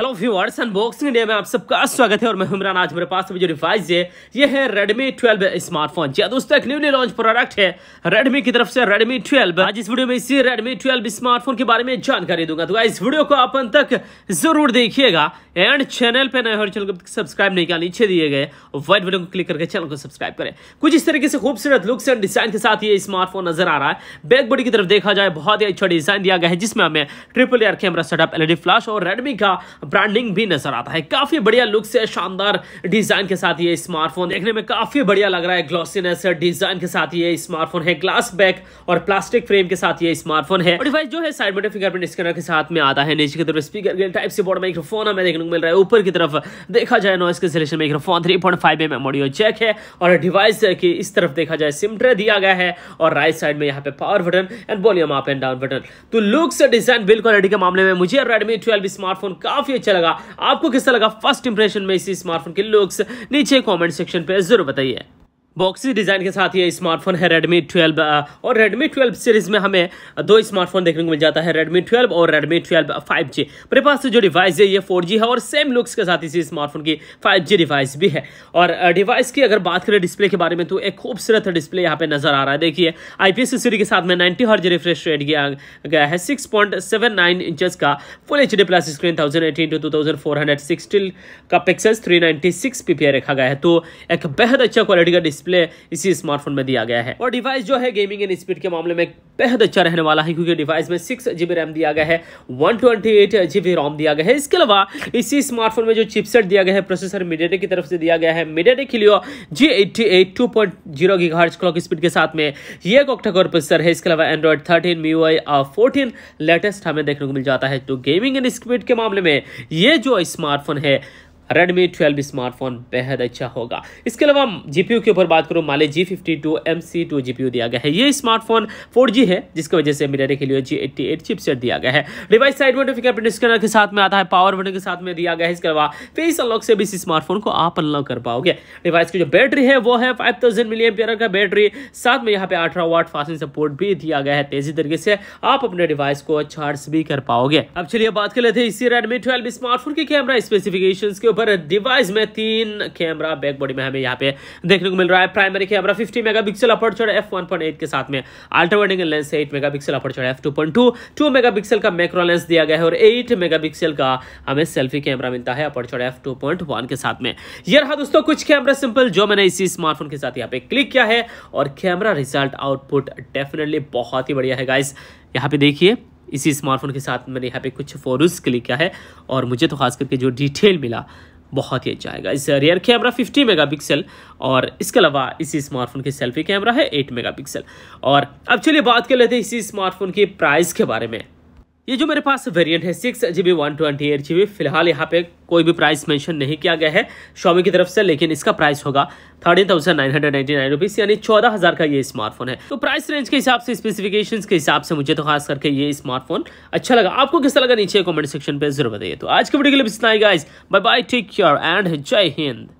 hello viewers unboxing day में आप सबका स्वागत है और मैं हुमरान आज मेरे पास जो डिवाइस है ये है Redmi 12 स्मार्टफोन जी हाँ दोस्तों एक न्यूली लॉन्च प्रोडक्ट है Redmi की तरफ से Redmi 12 आज इस वीडियो में इसी Redmi 12 स्मार्टफोन के बारे में जानकारी दूंगा तो इस वीडियो को आप अंत तक जरूर देखिएगा एंड चैनल पर नए चैनल को सब्सक्राइब नहीं किया नीचे दिए गए व्हाइट बटन को क्लिक करके चैनल को सब्सक्राइब करें कुछ इस तरीके से खूबसूरत लुक्स एंड डिजाइन के साथ ये स्मार्टफोन नजर आ रहा है बैक बॉडी की तरफ देखा जाए बहुत ही अच्छा डिजाइन दिया गया है जिसमें हमें triple air camera setup LED flash और रेडमी का ब्रांडिंग भी नजर आता है काफी बढ़िया लुक से शानदार डिजाइन के साथ ये स्मार्टफोन देखने में काफी बढ़िया लग रहा है ग्लॉसीनेस डिजाइन के साथ ये स्मार्टफोन है ग्लास बैक और प्लास्टिक फ्रेम के साथ ये स्मार्टफोन है डिवाइस जो है साइड में फिंगरप्रिंट स्कैनर के साथ में आता है नीचे की तरफ स्पीकर टाइप से बोर्ड माइक्रोफोन हमें देखने को मिल रहा है ऊपर की तरफ देखा जाए noise cancellation microphone three point five M audio jack है और डिवाइस की इस तरफ देखा जाए सिम ट्रे दिया गया है और राइट साइड में यहाँ पे power button and volume up and down button तो लुक्स डिजाइन बिल्कुल क्वालिटी के मामले में मुझे रेडमी ट्वेल्व स्मार्टफोन काफी अच्छा लगा आपको किसा लगा फर्स्ट इंप्रेशन में इसी स्मार्टफोन के लुक्स नीचे कॉमेंट सेक्शन पर जरूर बताइए बॉक्सी डिज़ाइन के साथ ये स्मार्टफोन है रेडमी 12 और रेडमी 12 सीरीज़ में हमें दो स्मार्टफोन देखने को मिल जाता है रेडमी 12 और रेडमी 12 5G मेरे पास जो डिवाइस है ये 4G है और सेम लुक्स के साथ इसी स्मार्टफोन की 5G डिवाइस भी है और डिवाइस की अगर बात करें डिस्प्ले के बारे में तो एक खूबसूरत डिस्प्ले यहाँ पे नज़र आ रहा है देखिए आई पी सीरीज के साथ में नाइन्टी हर्ज रिफ्रेश रेट किया गया है six point seven nine inches का full H D plus screen thousand eighteen two two thousand four hundred का pixel three ninety six P रखा गया है तो एक बेहद अच्छा क्वालिटी का डिस्प्ले डिस्प्ले इसी स्मार्टफोन में दिया गया है और डिवाइस जो है गेमिंग एंड स्पीड के मामले में बेहद अच्छा रहने वाला है क्योंकि डिवाइस में सिक्स जीबी रैम दिया गया है one twenty eight GB ROM दिया गया है इसके अलावा इसी स्मार्टफोन में जो चिपसेट दिया गया है प्रोसेसर मीडियाटेक की तरफ से दिया गया है के लिए G eighty eight two point zero clock speed के साथ में ये एक ऑक्टाकोर प्रोसेसर है इसके अलावा एंड्रॉइड थर्टीन मी वाई फोर्टीन लेटेस्ट हमें देखने को मिल जाता है तो गेमिंग एंड स्पीड के मामले में ये जो स्मार्टफोन है Redmi 12 स्मार्टफोन बेहद अच्छा होगा इसके अलावा जीपीयू के ऊपर बात करूँ Mali G fifty two M C two GPU दिया गया है ये स्मार्टफोन 4G है जिसकी वजह से मिलेरे के लिए जी एट्टी एट चिपसेट दिया गया है डिवाइस साइड में फिंगरप्रिंट स्कैनर के साथ में आता है पावर बटन के साथ में दिया गया है इसके अलावा फेस अनलॉक से भी इस स्मार्टफोन को आप अनलॉक कर पाओगे डिवाइस की जो बैटरी है वो है फाइव थाउजेंड का बैटरी साथ में यहाँ पे अठारह वाट फास्टिंग सपोर्ट भी दिया गया है तेजी तरीके से आप अपने डिवाइस को चार्ज भी कर पाओगे अब चलिए बात कर लेते हैं इसी रेडमी ट्वेल्व स्मार्टफोन के कैमरा स्पेसिफिकेशन के ऊपर डिवाइस में तीन कैमरा बैक बॉडी में हमें यहाँ पे देखने को मिल रहा है primary camera 50 megapixel aperture f1.8 के साथ में ultrawide lens eight mega pixel two f2.2 2 megapixel का मैक्रो लेंस दिया गया है और एट मेगापिक्सल का हमें सेल्फी कैमरा मिलता है अपर्चर f2.1 के साथ में यह रहा दोस्तों कुछ कैमरा सिंपल जो मैंने इसी स्मार्टफोन के साथ यहाँ पे क्लिक किया है और कैमरा रिजल्ट आउटपुट डेफिनेटली बहुत ही बढ़िया है गाइस यहाँ पे देखिए इसी स्मार्टफोन के साथ मैंने यहाँ पे कुछ फोटोज़ क्लिक किया है और मुझे तो खास करके जो डिटेल मिला बहुत ही अच्छा आएगा इस रियर कैमरा 50 मेगापिक्सल और इसके अलावा इसी स्मार्टफोन के सेल्फी कैमरा है 8 मेगापिक्सल और अब चलिए बात कर लेते हैं इसी स्मार्टफोन के प्राइस के बारे में ये जो मेरे पास वेरिएंट है six G B one twenty eight G फिलहाल यहाँ पे कोई भी प्राइस मेंशन नहीं किया गया है शॉमी की तरफ से लेकिन इसका प्राइस होगा thirteen thousand nine hundred ninety nine rupees यानी चौदह हज़ार का ये स्मार्टफोन है तो प्राइस रेंज के हिसाब से स्पेसिफिकेशन के हिसाब से मुझे तो खास करके ये स्मार्टफोन अच्छा लगा आपको किस लगा नीचे कॉमेंट सेक्शन पर जरूर बताइए तो आज के वीडियो के लिए इतना guys bye bye take care and जय हिंद